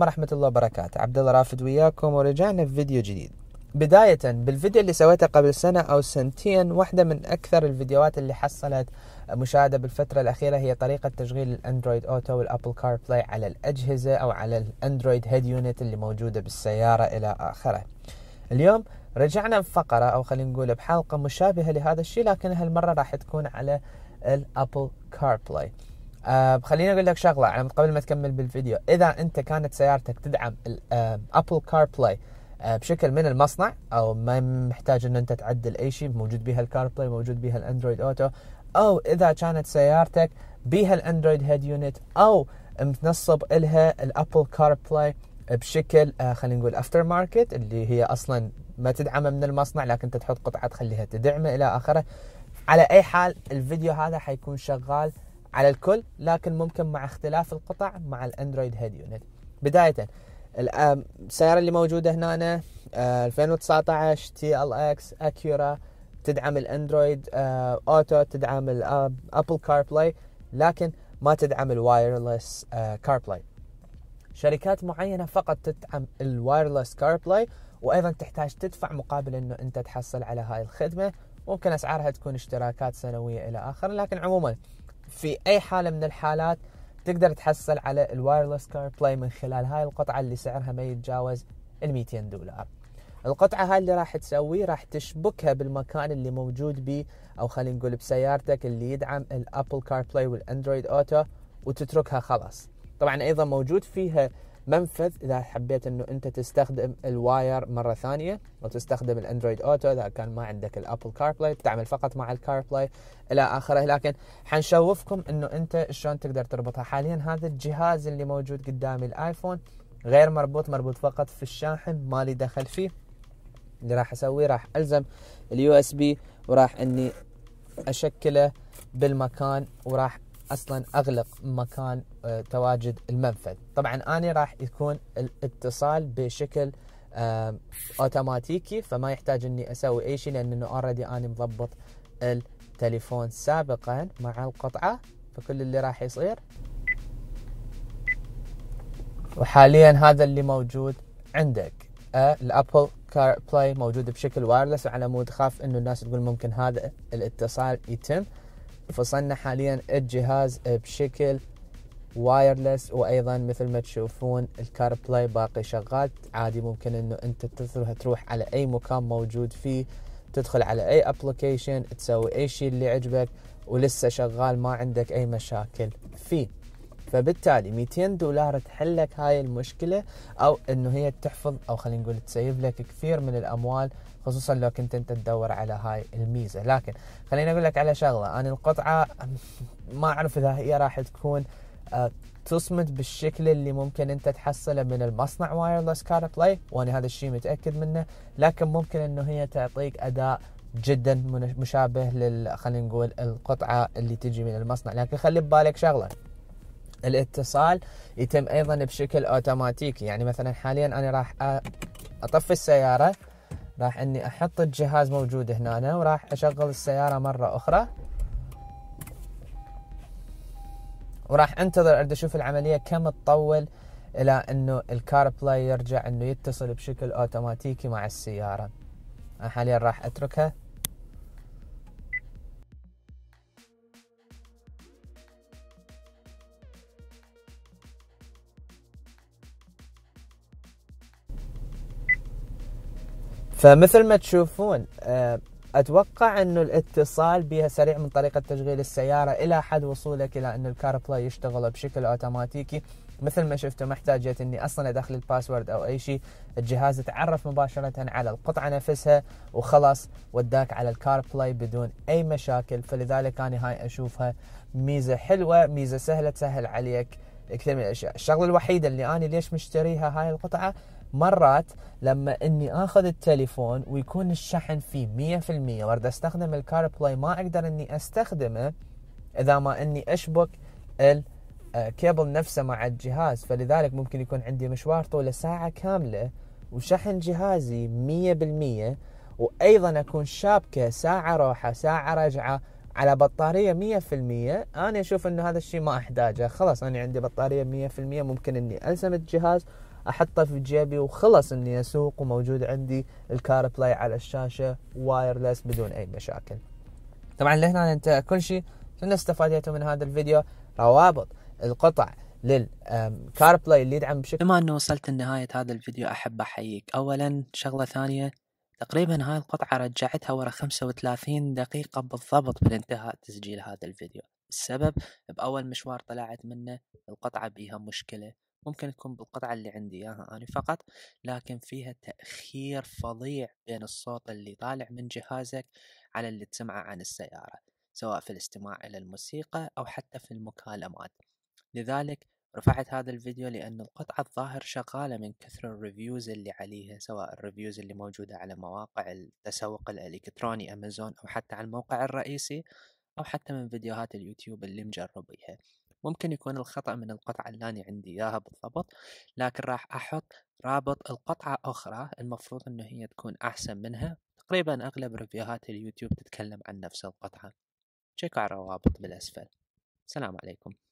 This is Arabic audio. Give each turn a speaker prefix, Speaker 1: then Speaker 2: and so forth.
Speaker 1: عليكم ورحمة الله وبركاته عبد الله رافد وياكم ورجعنا في فيديو جديد بداية بالفيديو اللي سويته قبل سنة أو سنتين واحدة من أكثر الفيديوهات اللي حصلت مشاهدة بالفترة الأخيرة هي طريقة تشغيل الأندرويد أوتو والأبل كار بلاي على الأجهزة أو على الأندرويد هيد يونت اللي موجودة بالسيارة إلى آخره اليوم رجعنا بفقرة أو خلينا نقول بحلقة مشابهة لهذا الشيء لكن هالمرة راح تكون على الأبل كار بلاي آه خليني اقول لك شغله قبل ما تكمل بالفيديو اذا انت كانت سيارتك تدعم ابل كار بلاي بشكل من المصنع او ما محتاج ان انت تعدل اي شيء موجود بها الكار بلاي موجود بها الاندرويد اوتو او اذا كانت سيارتك بها الاندرويد هيد يونت او متنصب لها الابل كار بلاي بشكل آه خلينا نقول افتر ماركت اللي هي اصلا ما تدعمه من المصنع لكن انت تحط قطعه تخليها تدعمه الى اخره على اي حال الفيديو هذا حيكون شغال على الكل لكن ممكن مع اختلاف القطع مع الاندرويد هيد يونت بدايه السيارة اللي موجودة هنا أنا آه، 2019 تي ال اكس اكيورا تدعم الاندرويد آه، اوتو تدعم آه، ابل كار بلاي لكن ما تدعم الوايرلس كار بلاي شركات معينة فقط تدعم الوايرلس كار بلاي وايضا تحتاج تدفع مقابل انه انت تحصل على هاي الخدمة ممكن اسعارها تكون اشتراكات سنوية الى اخره لكن عموما في اي حاله من الحالات تقدر تحصل على الوايرلس كار بلاي من خلال هاي القطعه اللي سعرها ما يتجاوز ال 200 دولار القطعه هاي اللي راح تسويه راح تشبكها بالمكان اللي موجود به او خلينا نقول بسيارتك اللي يدعم الابل كار بلاي والاندرويد اوتو وتتركها خلاص طبعا ايضا موجود فيها منفذ اذا حبيت انه انت تستخدم الواير مره ثانيه وتستخدم الاندرويد اوتو اذا كان ما عندك الابل كار بلاي تعمل فقط مع الكار بلاي الى اخره لكن حنشوفكم انه انت شلون تقدر تربطها حاليا هذا الجهاز اللي موجود قدامي الايفون غير مربوط مربوط فقط في الشاحن مالي دخل فيه اللي راح اسويه راح الزم اليو اس بي وراح اني اشكله بالمكان وراح اصلا اغلق مكان آه، تواجد المنفذ طبعا انا راح يكون الاتصال بشكل اوتوماتيكي فما يحتاج اني اسوي اي شيء لان اوريدي انا مضبط التليفون سابقا مع القطعه فكل اللي راح يصير وحاليا هذا اللي موجود عندك آه، الابل كار بلاي موجود بشكل وايرلس على مود خاف انه الناس تقول ممكن هذا الاتصال يتم فصلنا حاليا الجهاز بشكل وايرلس وايضا مثل ما تشوفون الكار بلاي باقي شغال عادي ممكن انه انت تروح على اي مكان موجود فيه تدخل على اي ابلكيشن تسوي اي شيء اللي عجبك ولسه شغال ما عندك اي مشاكل فيه فبالتالي 200 دولار تحل لك هاي المشكله او انه هي تحفظ او خلينا نقول تسيب لك كثير من الاموال خصوصا لو كنت انت تدور على هاي الميزه لكن خليني اقول لك على شغله انا القطعه ما اعرف اذا هي راح تكون آه، تصمد بالشكل اللي ممكن انت تحصله من المصنع وايرلس كار بلاي وانا هذا الشيء متاكد منه لكن ممكن انه هي تعطيك اداء جدا مشابه لل خلينا نقول القطعه اللي تجي من المصنع لكن خلي ببالك شغله الاتصال يتم ايضا بشكل اوتوماتيكي يعني مثلا حاليا انا راح اطفي السياره راح اني احط الجهاز موجود هنا أنا وراح اشغل السياره مره اخرى وراح انتظر اريد اشوف العمليه كم تطول الى انه الكار بلاي يرجع انه يتصل بشكل اوتوماتيكي مع السياره انا حاليا راح اتركها فمثل ما تشوفون آه، اتوقع انه الاتصال بها سريع من طريقه تشغيل السياره الى حد وصولك الى انه الكار بلاي يشتغل بشكل اوتوماتيكي مثل ما شفتوا محتاجة اني اصلا ادخل الباسورد او اي شيء الجهاز تعرف مباشرة على القطعة نفسها وخلاص وداك على الكار بلاي بدون اي مشاكل فلذلك انا هاي اشوفها ميزة حلوة ميزة سهلة تسهل عليك كثير من الاشياء الشغلة الوحيدة اللي انا ليش مشتريها هاي القطعة مرات لما اني اخذ التليفون ويكون الشحن فيه 100% وارد استخدم الكار بلاي ما اقدر اني استخدمه اذا ما اني اشبك الكيبل آه، نفسه مع الجهاز فلذلك ممكن يكون عندي مشوار طوله ساعة كاملة وشحن جهازي 100% وايضا اكون شابكة ساعة روحة ساعة رجعة على بطارية 100% أنا أشوف أنه هذا الشيء ما أحتاجه خلاص أنا عندي بطارية 100% ممكن أني ألزم الجهاز احطه في جيبي وخلص اني اسوق وموجود عندي الكار بلاي على الشاشه وايرلس بدون اي مشاكل طبعا لهنا انتهى كل شيء شنو استفاديته من هذا الفيديو
Speaker 2: روابط القطع للكار بلاي اللي يدعم بشكل بما انه وصلت لنهايه هذا الفيديو احب احييك اولا شغله ثانيه تقريبا هاي القطعة رجعتها ورا 35 دقيقة بالضبط من انتهاء تسجيل هذا الفيديو السبب بأول مشوار طلعت منه القطعة بيها مشكلة ممكن تكون بالقطعة اللي عندي إياها أنا فقط لكن فيها تأخير فظيع بين الصوت اللي طالع من جهازك على اللي تسمعه عن السيارة سواء في الاستماع إلى الموسيقى أو حتى في المكالمات لذلك رفعت هذا الفيديو لأن القطعة الظاهر شغالة من كثر الريفيوز اللي عليها سواء الريفيوز اللي موجودة على مواقع التسوق الإلكتروني أمازون أو حتى على الموقع الرئيسي أو حتى من فيديوهات اليوتيوب اللي مجربيها ممكن يكون الخطأ من القطعة اللي أنا عندي إياها بالضبط لكن راح أحط رابط القطعة أخرى المفروض إنه هي تكون أحسن منها تقريبا أغلب ريفيوهات اليوتيوب تتكلم عن نفس القطعة تشيكوا على الروابط بالأسفل سلام عليكم